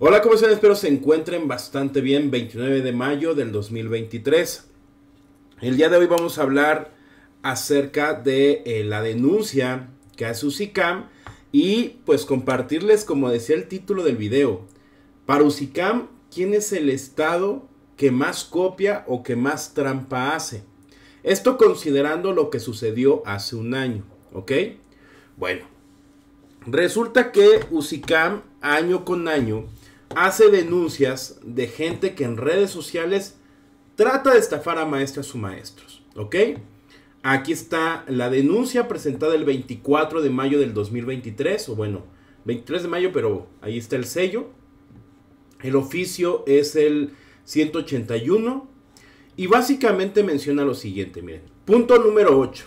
Hola, ¿cómo están? Espero se encuentren bastante bien. 29 de mayo del 2023. El día de hoy vamos a hablar acerca de eh, la denuncia que hace UCICAM y pues compartirles, como decía el título del video, para UCICAM, ¿quién es el Estado que más copia o que más trampa hace? Esto considerando lo que sucedió hace un año, ¿ok? Bueno, resulta que UCICAM año con año hace denuncias de gente que en redes sociales trata de estafar a maestras o maestros. ¿Ok? Aquí está la denuncia presentada el 24 de mayo del 2023, o bueno, 23 de mayo, pero ahí está el sello. El oficio es el 181 y básicamente menciona lo siguiente, miren. Punto número 8.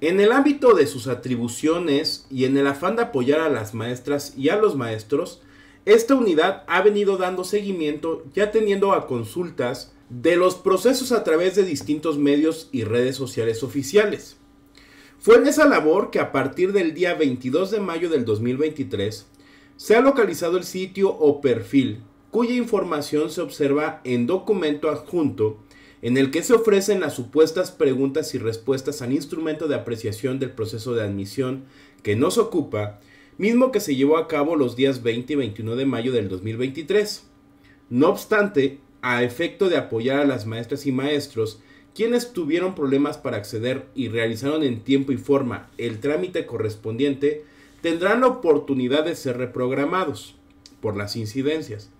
En el ámbito de sus atribuciones y en el afán de apoyar a las maestras y a los maestros, esta unidad ha venido dando seguimiento ya teniendo a consultas de los procesos a través de distintos medios y redes sociales oficiales. Fue en esa labor que a partir del día 22 de mayo del 2023 se ha localizado el sitio o perfil cuya información se observa en documento adjunto en el que se ofrecen las supuestas preguntas y respuestas al instrumento de apreciación del proceso de admisión que nos ocupa mismo que se llevó a cabo los días 20 y 21 de mayo del 2023. No obstante, a efecto de apoyar a las maestras y maestros, quienes tuvieron problemas para acceder y realizaron en tiempo y forma el trámite correspondiente, tendrán la oportunidad de ser reprogramados por las incidencias.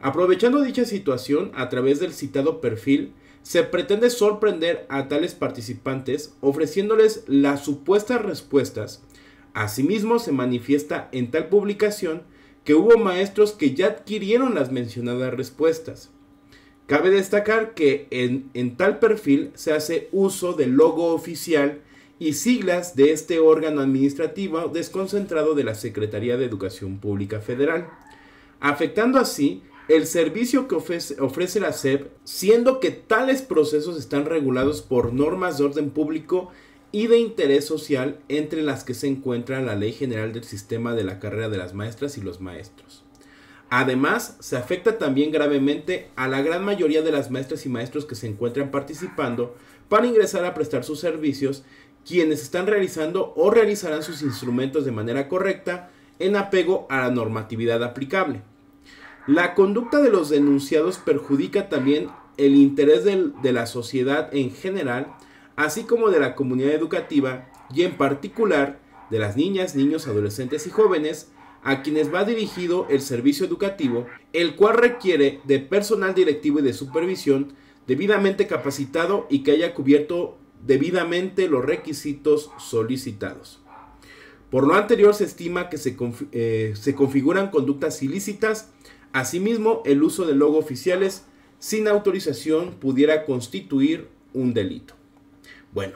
Aprovechando dicha situación, a través del citado perfil, se pretende sorprender a tales participantes ofreciéndoles las supuestas respuestas Asimismo, se manifiesta en tal publicación que hubo maestros que ya adquirieron las mencionadas respuestas. Cabe destacar que en, tal perfil se hace uso del logo oficial y siglas de este órgano administrativo desconcentrado de la Secretaría de Educación Pública Federal, afectando así el servicio que ofrece, ofrece la SEP, siendo que tales procesos están regulados por normas de orden público y de interés social entre las que se encuentra la Ley General del Sistema de la Carrera de las Maestras y los Maestros. Además, se afecta también gravemente a la gran mayoría de las maestras y maestros que se encuentran participando para ingresar a prestar sus servicios, quienes están realizando o realizarán sus instrumentos de manera correcta en apego a la normatividad aplicable. La conducta de los denunciados perjudica también el interés de la sociedad en general, así como de la comunidad educativa y en particular de las niñas, niños, adolescentes y jóvenes a quienes va dirigido el servicio educativo, el cual requiere de personal directivo y de supervisión debidamente capacitado y que haya cubierto debidamente los requisitos solicitados. Por lo anterior se estima que se, eh, configuran conductas ilícitas, asimismo el uso de logos oficiales sin autorización pudiera constituir un delito. Bueno,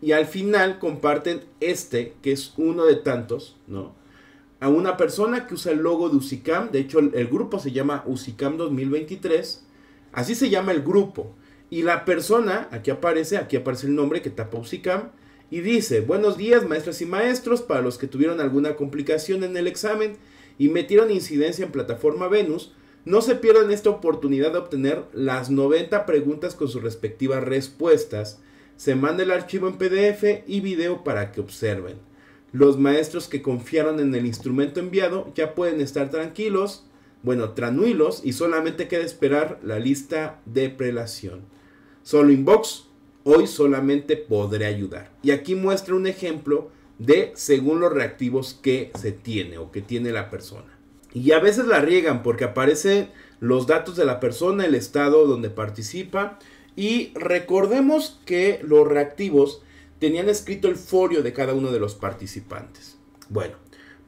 y al final comparten este, que es uno de tantos, ¿no? A una persona que usa el logo de Usicam, de hecho el, grupo se llama UCICAM 2023, así se llama el grupo. Y la persona, aquí aparece, aquí aparece el nombre que tapa Usicam y dice, buenos días maestras y maestros, para los que tuvieron alguna complicación en el examen y metieron incidencia en plataforma Venus, no se pierdan esta oportunidad de obtener las 90 preguntas con sus respectivas respuestas se manda el archivo en PDF y video para que observen. Los maestros que confiaron en el instrumento enviado ya pueden estar tranquilos, bueno, tranuilos, y solamente queda esperar la lista de prelación. Solo Inbox hoy solamente podré ayudar. Y aquí muestra un ejemplo de según los reactivos que se tiene o que tiene la persona. Y a veces la riegan porque aparecen los datos de la persona, el estado donde participa, y recordemos que los reactivos tenían escrito el folio de cada uno de los participantes. Bueno,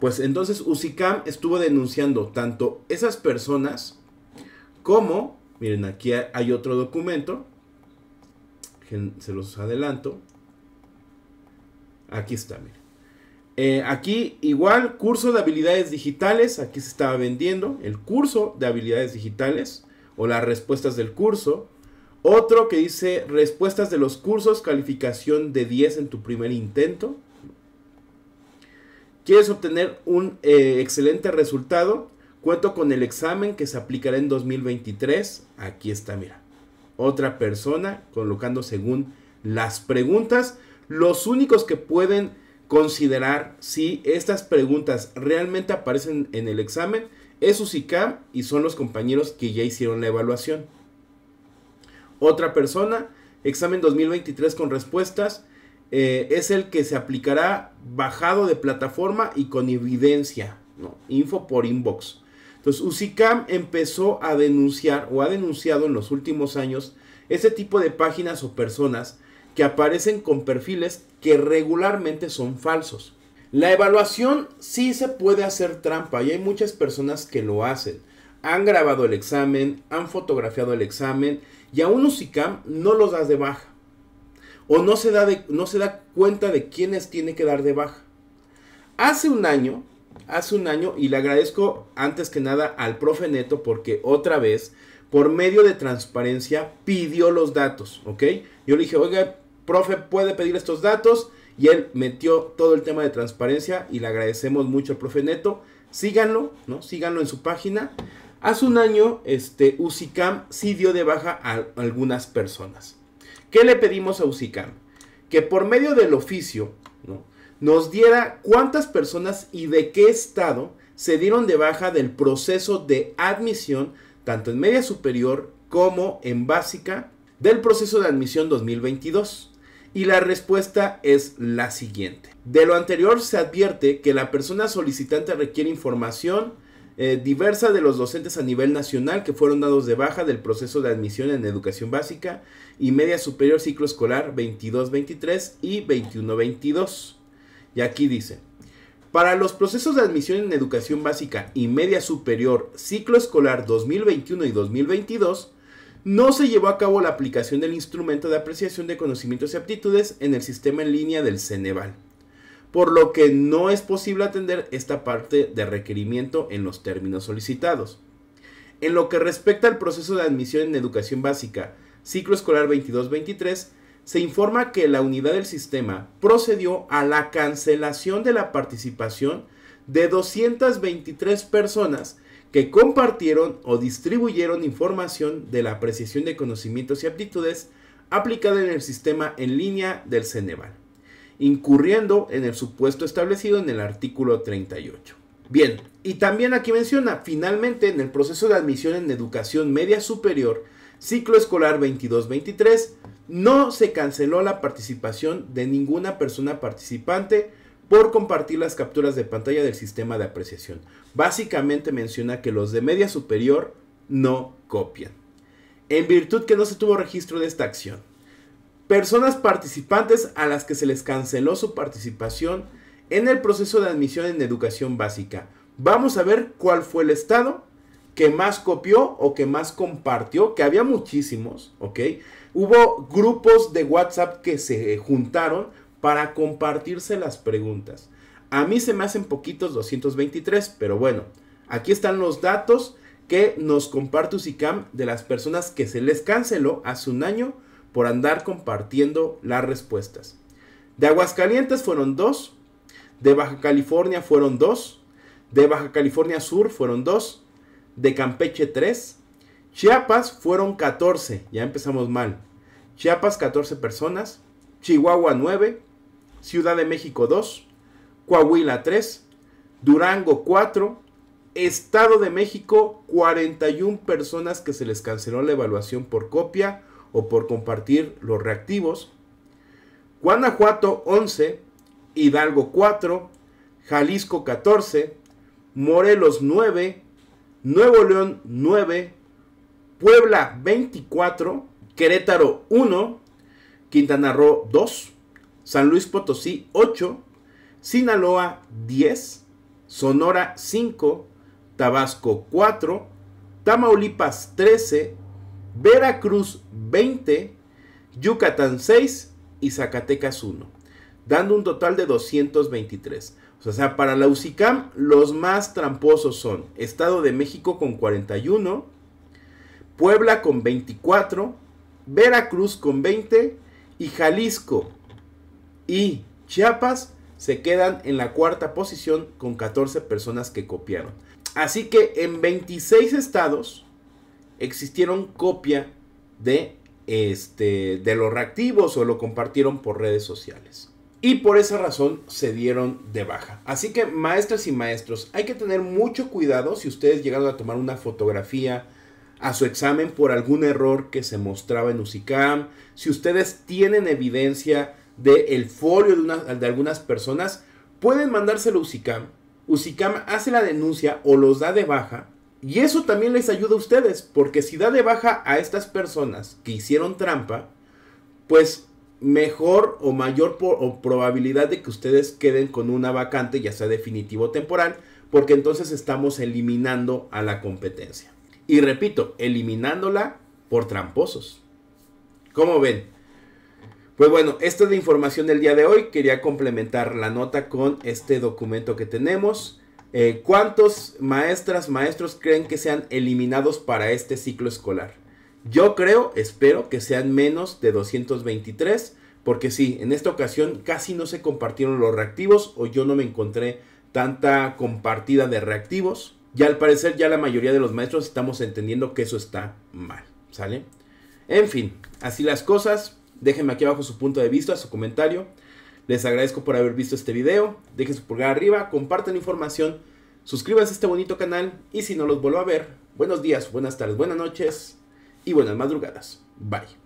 pues entonces Usicam estuvo denunciando tanto esas personas como, miren, aquí hay otro documento, se los adelanto. Aquí está, miren. Eh, aquí igual, curso de habilidades digitales, aquí se estaba vendiendo el curso de habilidades digitales o las respuestas del curso. Otro que dice respuestas de los cursos, calificación de 10 en tu primer intento. ¿Quieres obtener un eh, excelente resultado? Cuento con el examen que se aplicará en 2023. Aquí está, mira. Otra persona colocando según las preguntas. Los únicos que pueden considerar si estas preguntas realmente aparecen en el examen es UCICAM y son los compañeros que ya hicieron la evaluación. Otra persona, examen 2023 con respuestas, eh, es el que se aplicará bajado de plataforma y con evidencia, ¿no? info por inbox. Entonces, Usicam empezó a denunciar o ha denunciado en los últimos años ese tipo de páginas o personas que aparecen con perfiles que regularmente son falsos. La evaluación sí se puede hacer trampa y hay muchas personas que lo hacen. Han grabado el examen, han fotografiado el examen y a un UCICAM no los das de baja. O no se, da no se da cuenta de quiénes tiene que dar de baja. Hace un año, hace un año, y le agradezco antes que nada al profe Neto porque otra vez, por medio de transparencia, pidió los datos, ¿ok? Yo le dije, oiga, profe, puede pedir estos datos. Y él metió todo el tema de transparencia y le agradecemos mucho al profe Neto. Síganlo, ¿no? Síganlo en su página. Hace un año, este, Usicam sí dio de baja a algunas personas. ¿Qué le pedimos a Usicam? Que por medio del oficio nos diera cuántas personas y de qué estado se dieron de baja del proceso de admisión, tanto en media superior como en básica, del proceso de admisión 2022. Y la respuesta es la siguiente. De lo anterior se advierte que la persona solicitante requiere información eh, diversa de los docentes a nivel nacional que fueron dados de baja del proceso de admisión en educación básica y media superior ciclo escolar 22-23 y 21-22. Y aquí dice, para los procesos de admisión en educación básica y media superior ciclo escolar 2021 y 2022, no se llevó a cabo la aplicación del instrumento de apreciación de conocimientos y aptitudes en el sistema en línea del Ceneval por lo que no es posible atender esta parte de requerimiento en los términos solicitados. En lo que respecta al proceso de admisión en educación básica, ciclo escolar 22-23, se informa que la unidad del sistema procedió a la cancelación de la participación de 223 personas que compartieron o distribuyeron información de la apreciación de conocimientos y aptitudes aplicada en el sistema en línea del Ceneval incurriendo en el supuesto establecido en el artículo 38. Bien, y también aquí menciona, finalmente en el proceso de admisión en educación media superior, ciclo escolar 22-23, no se canceló la participación de ninguna persona participante por compartir las capturas de pantalla del sistema de apreciación. Básicamente menciona que los de media superior no copian, en virtud que no se tuvo registro de esta acción personas participantes a las que se les canceló su participación en el proceso de admisión en educación básica. Vamos a ver cuál fue el estado que más copió o que más compartió, que había muchísimos, ¿ok? Hubo grupos de WhatsApp que se juntaron para compartirse las preguntas. A mí se me hacen poquitos 223, pero bueno, aquí están los datos que nos comparte UCICAM de las personas que se les canceló hace un año por andar compartiendo las respuestas. De Aguascalientes fueron dos, de Baja California fueron dos, de Baja California Sur fueron dos, de Campeche 3, Chiapas fueron 14, ya empezamos mal. Chiapas 14 personas, Chihuahua 9, Ciudad de México 2, Coahuila 3, Durango 4, Estado de México 41 personas que se les canceló la evaluación por copia, o por compartir los reactivos. Guanajuato 11, Hidalgo 4, Jalisco 14, Morelos 9, Nuevo León 9, Puebla 24, Querétaro 1, Quintana Roo 2, San Luis Potosí 8, Sinaloa 10, Sonora 5, Tabasco 4, Tamaulipas 13, Veracruz 20, Yucatán 6 y Zacatecas 1, dando un total de 223. O sea, para la UCICAM los más tramposos son Estado de México con 41, Puebla con 24, Veracruz con 20 y Jalisco y Chiapas se quedan en la cuarta posición con 14 personas que copiaron. Así que en 26 estados existieron copia de, este, de los reactivos o lo compartieron por redes sociales. Y por esa razón se dieron de baja. Así que maestras y maestros, hay que tener mucho cuidado si ustedes llegaron a tomar una fotografía a su examen por algún error que se mostraba en UCICAM. Si ustedes tienen evidencia del el folio de, de algunas personas, pueden mandárselo a UCICAM. UCICAM hace la denuncia o los da de baja y eso también les ayuda a ustedes, porque si da de baja a estas personas que hicieron trampa, pues mejor o mayor probabilidad de que ustedes queden con una vacante, ya sea definitivo o temporal, porque entonces estamos eliminando a la competencia. Y repito, eliminándola por tramposos. ¿Cómo ven? Pues bueno, esta es la información del día de hoy. Quería complementar la nota con este documento que tenemos. Eh, ¿Cuántos maestras, maestros creen que sean eliminados para este ciclo escolar? Yo creo, espero que sean menos de 223, porque sí, en esta ocasión casi no se compartieron los reactivos o yo no me encontré tanta compartida de reactivos. y al parecer ya la mayoría de los maestros estamos entendiendo que eso está mal, ¿sale? En fin, así las cosas. Déjenme aquí abajo su punto de vista, su comentario. Les agradezco por haber visto este video. Dejen su pulgar arriba, compartan la información, suscríbanse a este bonito canal y si no los vuelvo a ver, buenos días, buenas tardes, buenas noches y buenas madrugadas. Bye.